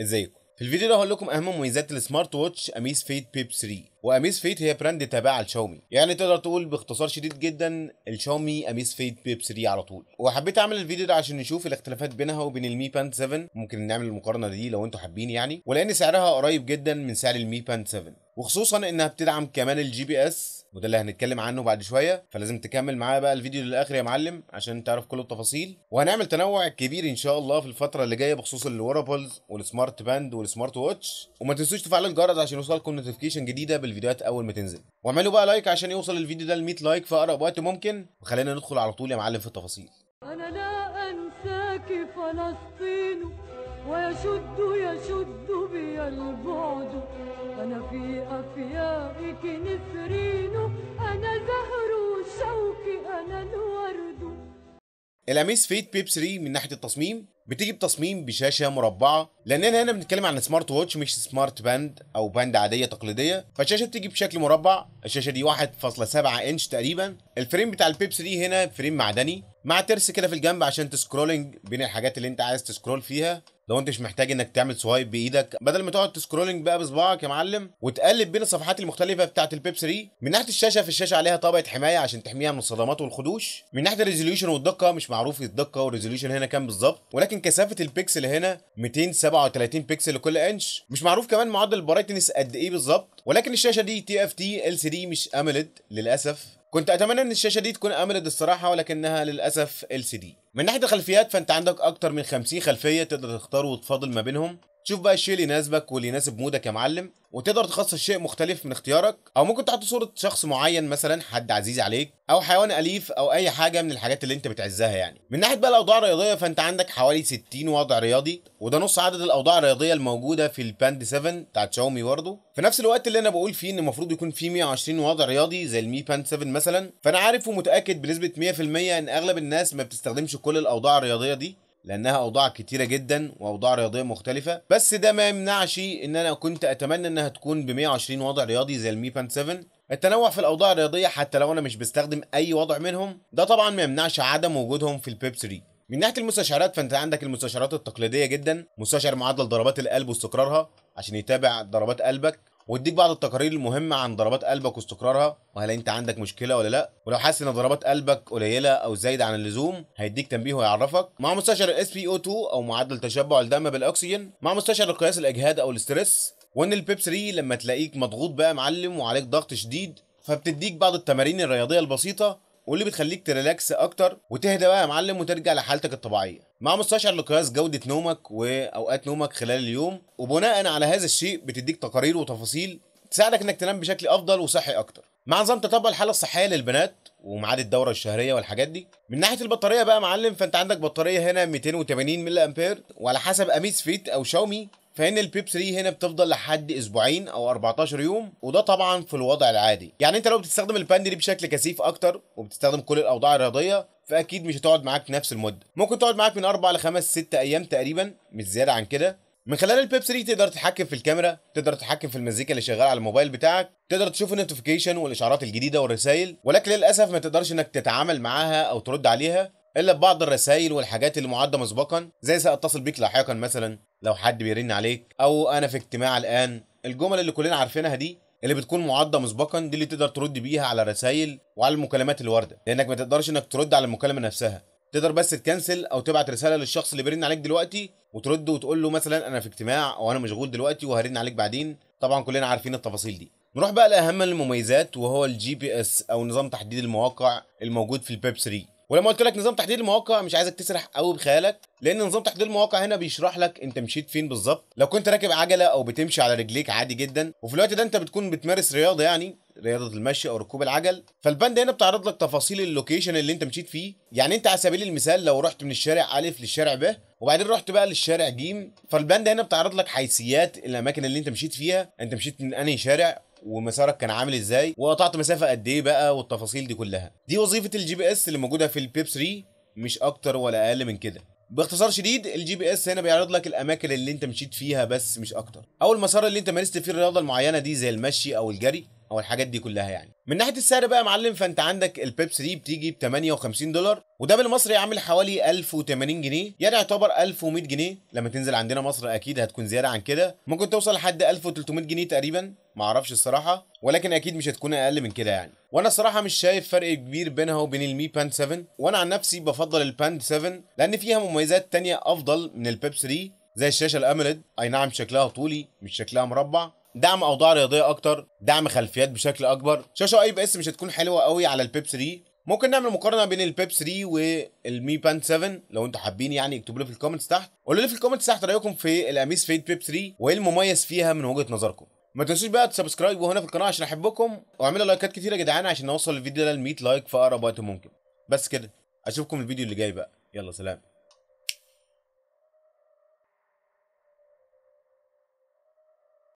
ازيكم في الفيديو ده هقول لكم اهم مميزات السمارت ووتش اميز فيت بيب 3 واميز فيت هي براند تابع لشاومي يعني تقدر تقول باختصار شديد جدا الشاومي اميز فيت بيب 3 على طول وحبيت اعمل الفيديو ده عشان نشوف الاختلافات بينها وبين المي باند 7 ممكن نعمل المقارنه دي لو انتم حابين يعني ولان سعرها قريب جدا من سعر المي باند 7 وخصوصا انها بتدعم كمان الجي بي اس وده اللي هنتكلم عنه بعد شويه فلازم تكمل معايا بقى الفيديو للاخر يا معلم عشان تعرف كل التفاصيل وهنعمل تنوع كبير ان شاء الله في الفتره اللي جايه بخصوص الورابلز والسمارت باند والسمارت واتش وما تنسوش تفعلوا الجرس عشان يوصلكم نوتيفيكيشن جديده بالفيديوهات اول ما تنزل واعملوا بقى لايك عشان يوصل الفيديو ده ل 100 لايك في اقرب وقت ممكن وخلينا ندخل على طول يا معلم في التفاصيل انا لا انساك فلسطين ويشد يشد بي البعد أنا في أفيائك نسرين أنا زهر شوك أنا الورد الاميس فيت بيب 3 من ناحيه التصميم بتيجي بتصميم بشاشه مربعه لاننا هنا بنتكلم عن سمارت ووتش مش سمارت باند او باند عاديه تقليديه فالشاشه بتيجي بشكل مربع الشاشه دي 1.7 انش تقريبا الفريم بتاع البيب 3 هنا فريم معدني مع ترس كده في الجنب عشان تسكرولنج بين الحاجات اللي انت عايز تسكرول فيها لو انت مش محتاج انك تعمل سوايب بايدك بدل ما تقعد تسكرولنج بقى بصباعك يا معلم وتقلب بين الصفحات المختلفه بتاعه البيب 3 من ناحيه الشاشه في الشاشه عليها طبقه حمايه عشان تحميها من الصدمات والخدوش من ناحيه الريزوليوشن والدقه مش معروف الدقه والريزوليوشن هنا كام بالظبط ولكن كثافه البيكسل هنا 237 بيكسل لكل انش مش معروف كمان معدل البرايتنس قد ايه بالظبط ولكن الشاشه دي تي اف تي ال سي دي مش اميلد للاسف كنت اتمنى ان الشاشه دي تكون اموليد الصراحه ولكنها للاسف ال سي دي من ناحيه الخلفيات فانت عندك اكتر من 50 خلفيه تقدر تختار وتفاضل ما بينهم تشوف بقى الشيء اللي يناسبك واللي يناسب مودك يا معلم وتقدر تخصص شيء مختلف من اختيارك او ممكن تحط صوره شخص معين مثلا حد عزيز عليك او حيوان اليف او اي حاجه من الحاجات اللي انت بتعزها يعني من ناحيه بقى الاوضاع الرياضيه فانت عندك حوالي 60 وضع رياضي وده نص عدد الاوضاع الرياضيه الموجوده في الباند 7 بتاعت شاومي برضه في نفس الوقت اللي انا بقول فيه ان المفروض يكون في 120 وضع رياضي زي المي باند 7 مثلا فانا عارف ومتاكد بنسبه 100% ان اغلب الناس ما بتستخدمش كل الاوضاع الرياضيه دي لانها اوضاع كتيره جدا واوضاع رياضيه مختلفه بس ده ما يمنعش ان انا كنت اتمنى انها تكون ب 120 وضع رياضي زي المي بان 7 التنوع في الاوضاع الرياضيه حتى لو انا مش بستخدم اي وضع منهم ده طبعا ما يمنعش عدم وجودهم في البيب 3 من ناحيه المستشعرات فانت عندك المستشعرات التقليديه جدا مستشعر معدل ضربات القلب واستقرارها عشان يتابع ضربات قلبك واديك بعض التقارير المهمه عن ضربات قلبك واستقرارها وهل انت عندك مشكله ولا لا ولو حاسس ان ضربات قلبك قليله او زايده عن اللزوم هيديك تنبيه ويعرفك مع مستشعر الاس بي او 2 او معدل تشبع الدم بالاكسجين مع مستشعر قياس الاجهاد او الاسترس وان البيب 3 لما تلاقيك مضغوط بقى معلم وعليك ضغط شديد فبتديك بعض التمارين الرياضيه البسيطه واللي بتخليك تريلاكس اكتر وتهدى بقى يا معلم وترجع لحالتك الطبيعيه مع مستشعر لقياس جودة نومك وأوقات نومك خلال اليوم وبناء على هذا الشيء بتديك تقارير وتفاصيل تساعدك انك تنام بشكل افضل وصحي اكتر مع نظام تتبع الحاله الصحيه للبنات وميعاد الدوره الشهريه والحاجات دي من ناحيه البطاريه بقى معلم فانت عندك بطاريه هنا 280 ملي امبير وعلى حسب اميس فيت او شاومي فان البيب 3 هنا بتفضل لحد اسبوعين او 14 يوم وده طبعا في الوضع العادي يعني انت لو بتستخدم الباند دي بشكل كثيف اكتر وبتستخدم كل الاوضاع الرياضيه فاكيد مش هتقعد معاك نفس المده ممكن تقعد معاك من 4 ل 5 6 ايام تقريبا مش زياده عن كده من خلال البيب 3 تقدر تتحكم في الكاميرا تقدر تتحكم في المزيكا اللي شغاله على الموبايل بتاعك تقدر تشوف النوتيفيكيشن والاشعارات الجديده والرسائل ولكن للاسف ما تقدرش انك تتعامل معاها او ترد عليها الا ببعض الرسائل والحاجات اللي معده مسبقا زي ساتصل بيك لاحقا مثلا لو حد بيرن عليك او انا في اجتماع الان الجمل اللي كلنا عارفينها دي اللي بتكون معده مسبقا دي اللي تقدر ترد بيها على رسائل وعلى المكالمات الوارده لانك ما تقدرش انك ترد على المكالمه نفسها تقدر بس تكنسل او تبعت رساله للشخص اللي بيرن عليك دلوقتي وترد وتقول له مثلا انا في اجتماع او انا مشغول دلوقتي وهرن عليك بعدين طبعا كلنا عارفين التفاصيل دي نروح بقى لاهم المميزات وهو الجي بي اس او نظام تحديد المواقع الموجود في البيب 3 ولما قلت لك نظام تحديد المواقع مش عايزك تسرح قوي بخيالك لان نظام تحديد المواقع هنا بيشرح لك انت مشيت فين بالظبط لو كنت راكب عجله او بتمشي على رجليك عادي جدا وفي الوقت ده انت بتكون بتمارس رياضه يعني رياضه المشي او ركوب العجل فالبند هنا بتعرض لك تفاصيل اللوكيشن اللي انت مشيت فيه يعني انت على سبيل المثال لو رحت من الشارع ا للشارع ب وبعدين رحت بقى للشارع ج فالبند هنا بتعرض لك حيثيات الاماكن اللي انت مشيت فيها انت مشيت من انهي شارع ومسارك كان عامل ازاي وقطعت مسافه قد ايه بقى والتفاصيل دي كلها دي وظيفه الجي بي اس اللي موجوده في البيب 3 مش اكتر ولا اقل من كده باختصار شديد الجي بي اس هنا بيعرض لك الاماكن اللي انت مشيت فيها بس مش اكتر او المسار اللي انت مارست فيه الرياضه المعينه دي زي المشي او الجري او الحاجات دي كلها يعني من ناحيه السعر بقى يا معلم فانت عندك البيب 3 بتيجي ب 58 دولار وده بالمصري عامل حوالي 1080 جنيه يعني يعتبر 1100 جنيه لما تنزل عندنا مصر اكيد هتكون زياده عن كده ممكن توصل لحد 1300 جنيه تقريبا معرفش الصراحه ولكن اكيد مش هتكون اقل من كده يعني وانا الصراحه مش شايف فرق كبير بينها وبين المي باند 7 وانا عن نفسي بفضل الباند 7 لان فيها مميزات تانية افضل من البيب 3 زي الشاشه الاموليد اي نعم شكلها طولي مش شكلها مربع دعم اوضاع رياضيه اكتر دعم خلفيات بشكل اكبر شاشه اي بي اس مش هتكون حلوه قوي على البيب 3 ممكن نعمل مقارنه بين البيب 3 والمي باند 7 لو انتوا حابين يعني اكتبوا لي في الكومنتس تحت قولوا لي في الكومنتس تحت رايكم في الاميس فيد بيب 3 وايه المميز فيها من وجهه نظركم ما تنسوش بقى تسبسكرايب وهنا في القناه عشان احبكم واعملوا لايكات كتيره يا جدعان عشان نوصل الفيديو ده ل 100 لايك في اقرب وقت ممكن بس كده اشوفكم الفيديو اللي جاي بقى يلا سلام